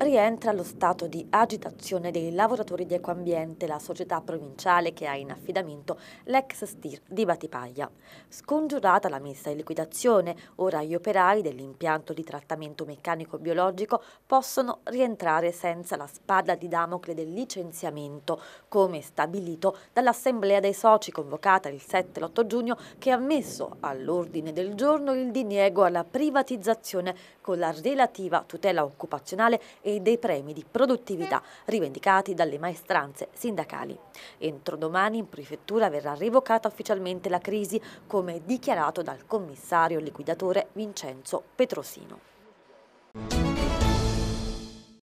rientra lo stato di agitazione dei lavoratori di Ecoambiente, la società provinciale che ha in affidamento l'ex STIR di Batipaglia. Scongiurata la messa in liquidazione, ora gli operai dell'impianto di trattamento meccanico biologico possono rientrare senza la spada di Damocle del licenziamento, come stabilito dall'Assemblea dei soci convocata il 7 8 giugno che ha messo all'ordine del giorno il diniego alla privatizzazione con la relativa tutela occupazionale e e dei premi di produttività rivendicati dalle maestranze sindacali. Entro domani in prefettura verrà revocata ufficialmente la crisi come dichiarato dal commissario liquidatore Vincenzo Petrosino.